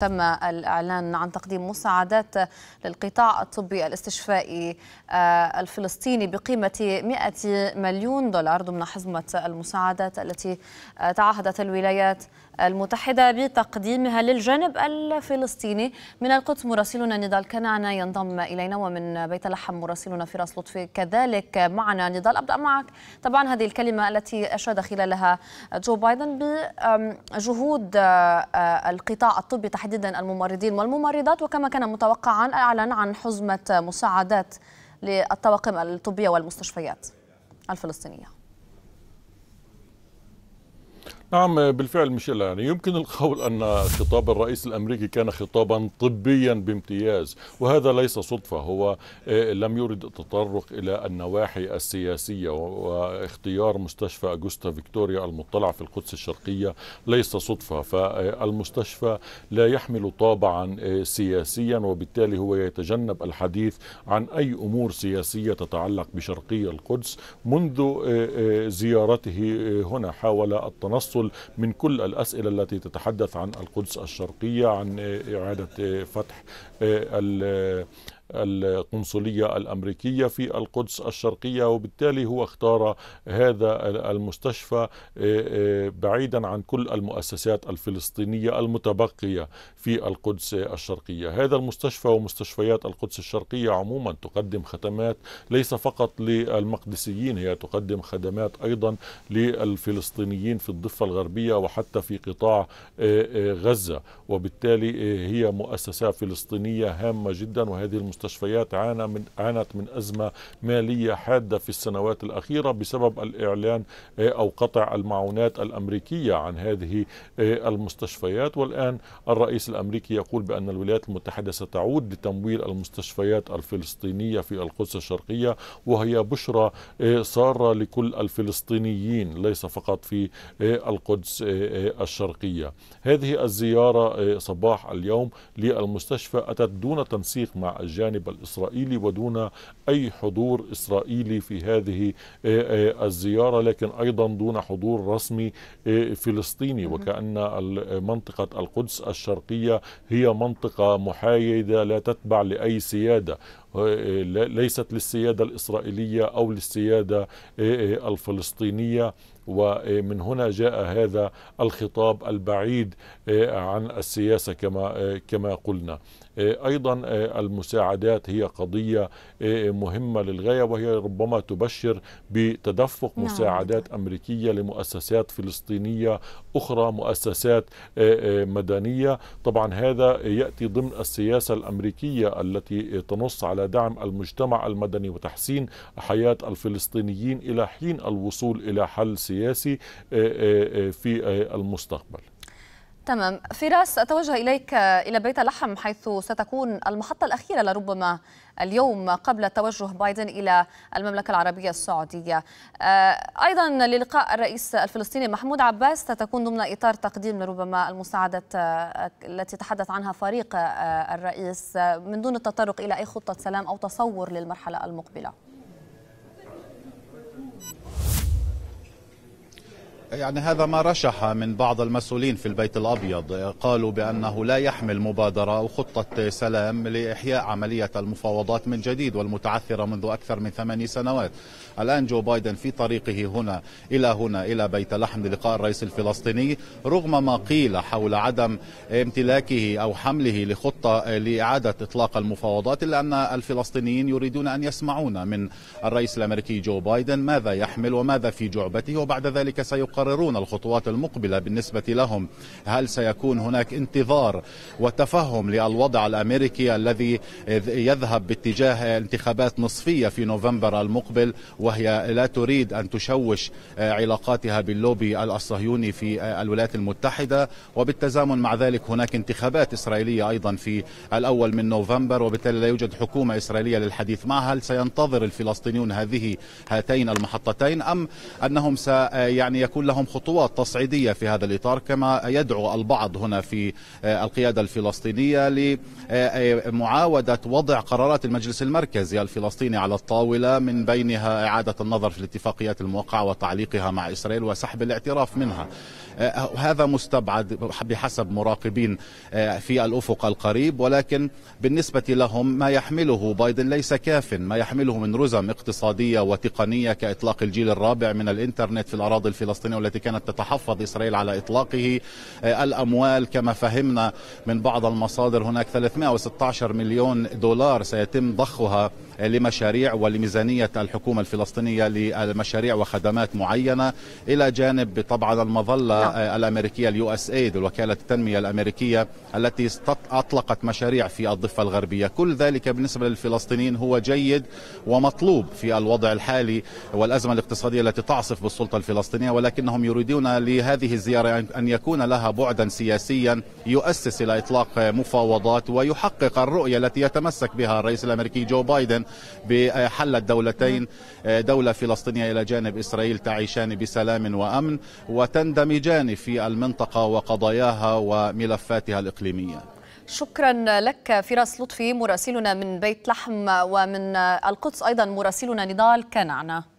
تم الإعلان عن تقديم مساعدات للقطاع الطبي الاستشفائي آه، الفلسطيني بقيمة 100 مليون دولار ضمن حزمة المساعدات التي آه، تعهدت الولايات المتحدة بتقديمها للجانب الفلسطيني من القدس مراسلنا نضال كنعنا ينضم إلينا ومن بيت لحم مراسلنا فراس لطفي كذلك معنا نضال أبدأ معك طبعا هذه الكلمة التي أشاد خلالها جو بايدن بجهود آه، القطاع الطبي تحديدا تحديدا الممرضين والممرضات وكما كان متوقعا أعلن عن حزمة مساعدات للطواقم الطبية والمستشفيات الفلسطينية نعم بالفعل ميشيل يعني يمكن القول أن خطاب الرئيس الأمريكي كان خطابا طبيا بامتياز وهذا ليس صدفة هو آه، لم يرد التطرق إلى النواحي السياسية واختيار مستشفى أجوستا فيكتوريا المطلع في القدس الشرقية ليس صدفة فالمستشفى لا يحمل طابعا آه، سياسيا وبالتالي هو يتجنب الحديث عن أي أمور سياسية تتعلق بشرقية القدس منذ آه، زيارته هنا حاول التنصل التواصل من كل الأسئلة التي تتحدث عن القدس الشرقية عن إعادة فتح القنصلية الأمريكية في القدس الشرقية وبالتالي هو اختار هذا المستشفى آه، آه، بعيدا عن كل المؤسسات الفلسطينية المتبقية في القدس الشرقية هذا المستشفى ومستشفيات القدس الشرقية عموما تقدم خدمات ليس فقط للمقدسيين هي تقدم خدمات أيضا للفلسطينيين في الضفة الغربية وحتى في قطاع آه، غزة وبالتالي هي مؤسسة فلسطينية هامة جدا وهذه المستشفى المستشفيات عانى من عانت من أزمة مالية حادة في السنوات الأخيرة بسبب الإعلان آه، أو قطع المعونات الأمريكية عن هذه آه، المستشفيات والآن الرئيس الأمريكي يقول بأن الولايات المتحدة ستعود لتمويل المستشفيات الفلسطينية في القدس الشرقية وهي بشرى آه، سارة لكل الفلسطينيين ليس فقط في القدس الشرقية هذه الزيارة صباح اليوم للمستشفى أتت دون تنسيق مع الجانب الجانب الإسرائيلي ودون أي حضور إسرائيلي في هذه آه، آه، الزيارة لكن أيضا دون حضور رسمي آه، فلسطيني وكأن منطقة القدس الشرقية هي منطقة محايدة لا تتبع لأي سيادة ليست للسيادة الإسرائيلية أو للسيادة الفلسطينية ومن هنا جاء هذا الخطاب البعيد آه، عن السياسة كما آه، كما قلنا آه، ايضا المساعدات هي قضيه مهمه للغايه وهي ربما تبشر بتدفق نعم. مساعدات امريكيه لمؤسسات فلسطينيه اخرى مؤسسات مدنيه طبعا هذا ياتي ضمن السياسه الامريكيه التي تنص على دعم المجتمع المدني وتحسين حياه الفلسطينيين الى حين الوصول الى حل سياسي السياسي آه، آه، آه، في المستقبل تمام فراس أتوجه إليك إلى بيت لحم حيث ستكون المحطة الأخيرة لربما اليوم قبل توجه بايدن إلى المملكة العربية السعودية أيضا للقاء الرئيس الفلسطيني محمود عباس ستكون ضمن إطار تقديم لربما المساعدة التي تحدث عنها فريق الرئيس من دون التطرق إلى أي خطة سلام أو تصور للمرحلة المقبلة يعني هذا ما رشح من بعض المسؤولين في البيت الابيض قالوا بانه لا يحمل مبادره او خطه سلام لاحياء عمليه المفاوضات من جديد والمتعثره منذ اكثر من ثماني سنوات. الان جو بايدن في طريقه هنا الى هنا الى بيت لحم للقاء الرئيس الفلسطيني رغم ما قيل حول عدم امتلاكه او حمله لخطه لاعاده اطلاق المفاوضات الا ان الفلسطينيين يريدون ان يسمعون من الرئيس الامريكي جو بايدن ماذا يحمل وماذا في جعبته وبعد ذلك سيقال يقررون الخطوات المقبلة بالنسبة لهم هل سيكون هناك انتظار وتفهم للوضع الأمريكي الذي يذهب باتجاه انتخابات نصفية في نوفمبر المقبل وهي لا تريد أن تشوش علاقاتها باللوبي الصهيوني في الولايات المتحدة وبالتزامن مع ذلك هناك انتخابات إسرائيلية أيضا في الأول من نوفمبر وبالتالي لا يوجد حكومة إسرائيلية للحديث معها هل سينتظر الفلسطينيون هذه هاتين المحطتين أم أنهم سيكون يعني يكون لهم خطوات تصعيدية في هذا الإطار كما يدعو البعض هنا في آه، القيادة الفلسطينية لمعاودة آه، آه، وضع قرارات المجلس المركزي الفلسطيني على الطاولة من بينها إعادة النظر في الاتفاقيات الموقعة وتعليقها مع إسرائيل وسحب الاعتراف منها هذا مستبعد بحسب مراقبين في الأفق القريب ولكن بالنسبة لهم ما يحمله بايدن ليس كاف ما يحمله من رزم اقتصادية وتقنية كإطلاق الجيل الرابع من الإنترنت في الأراضي الفلسطينية لبنان والتي كانت تتحفظ إسرائيل على إطلاقه آه، الأموال كما فهمنا من بعض المصادر هناك 316 مليون دولار سيتم ضخها لمشاريع ولميزانية الحكومة الفلسطينية لمشاريع وخدمات معينة إلى جانب طبعا المظلة نعم. الأمريكية اليو اس ايد الوكالة التنمية الأمريكية التي أطلقت مشاريع في الضفة الغربية كل ذلك بالنسبة للفلسطينيين هو جيد ومطلوب في الوضع الحالي والأزمة الاقتصادية التي تعصف بالسلطة الفلسطينية ولكنهم يريدون لهذه الزيارة أن يكون لها بعدا سياسيا يؤسس إلى إطلاق مفاوضات ويحقق الرؤية التي يتمسك بها الرئيس الأمريكي جو بايدن بحل الدولتين آه، دولة فلسطينية إلى جانب إسرائيل تعيشان بسلام وأمن وتندمجان في المنطقة وقضاياها وملفاتها الإقليمية شكرا لك فراس لطفي مراسلنا من بيت لحم ومن القدس أيضا مراسلنا نضال كنعنا